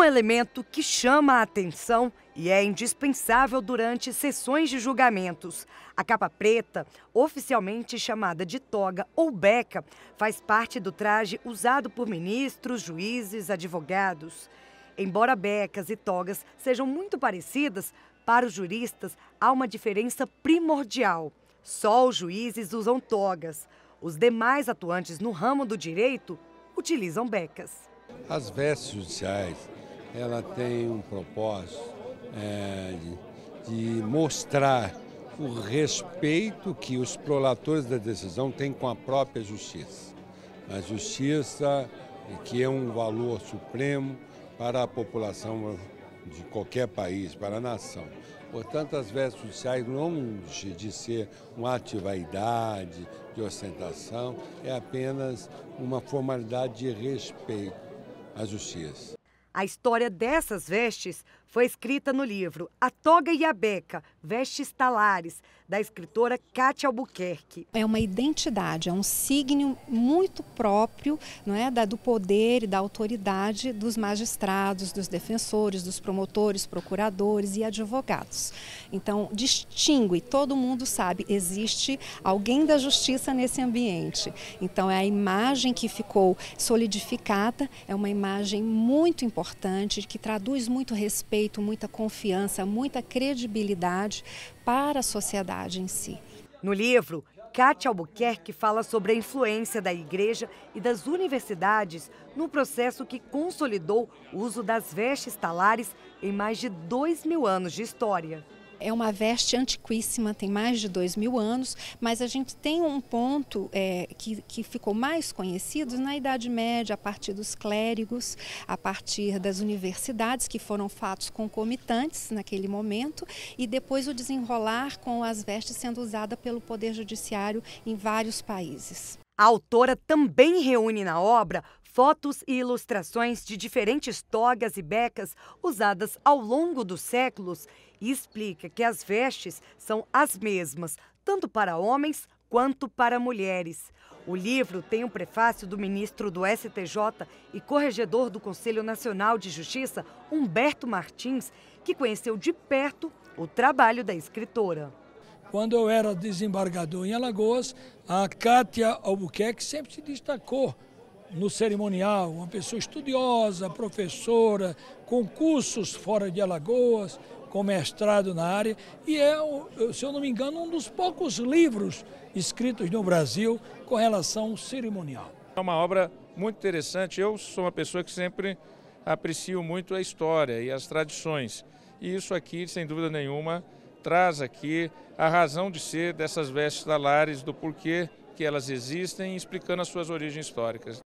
Um elemento que chama a atenção e é indispensável durante sessões de julgamentos. A capa preta, oficialmente chamada de toga ou beca, faz parte do traje usado por ministros, juízes, advogados. Embora becas e togas sejam muito parecidas, para os juristas há uma diferença primordial. Só os juízes usam togas. Os demais atuantes no ramo do direito utilizam becas. As vestes judiciais ela tem um propósito é, de, de mostrar o respeito que os prolatores da decisão têm com a própria justiça. A justiça, é, que é um valor supremo para a população de qualquer país, para a nação. Portanto, as vestes sociais, longe de ser um ato de vaidade, de ostentação, é apenas uma formalidade de respeito à justiça. A história dessas vestes foi escrita no livro A Toga e a Beca, Vestes Talares, da escritora Cátia Albuquerque. É uma identidade, é um signo muito próprio não é, da, do poder e da autoridade dos magistrados, dos defensores, dos promotores, procuradores e advogados. Então, distingue, todo mundo sabe, existe alguém da justiça nesse ambiente. Então, é a imagem que ficou solidificada, é uma imagem muito importante, que traduz muito respeito respeito, muita confiança, muita credibilidade para a sociedade em si. No livro, Kátia Albuquerque fala sobre a influência da igreja e das universidades no processo que consolidou o uso das vestes talares em mais de dois mil anos de história. É uma veste antiquíssima, tem mais de dois mil anos, mas a gente tem um ponto é, que, que ficou mais conhecido na Idade Média, a partir dos clérigos, a partir das universidades, que foram fatos concomitantes naquele momento, e depois o desenrolar com as vestes sendo usada pelo Poder Judiciário em vários países. A autora também reúne na obra Fotos e ilustrações de diferentes togas e becas usadas ao longo dos séculos e explica que as vestes são as mesmas, tanto para homens quanto para mulheres. O livro tem um prefácio do ministro do STJ e corregedor do Conselho Nacional de Justiça, Humberto Martins, que conheceu de perto o trabalho da escritora. Quando eu era desembargador em Alagoas, a Cátia Albuquerque sempre se destacou no cerimonial, uma pessoa estudiosa, professora, com cursos fora de Alagoas, com mestrado na área, e é, se eu não me engano, um dos poucos livros escritos no Brasil com relação ao cerimonial. É uma obra muito interessante. Eu sou uma pessoa que sempre aprecio muito a história e as tradições. E isso aqui, sem dúvida nenhuma, traz aqui a razão de ser dessas vestes talares, do porquê que elas existem, explicando as suas origens históricas.